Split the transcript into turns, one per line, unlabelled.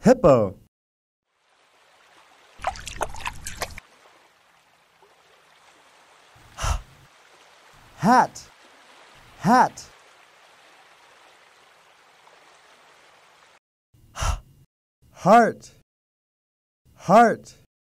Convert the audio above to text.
Hippo Hat
Hat
Heart Heart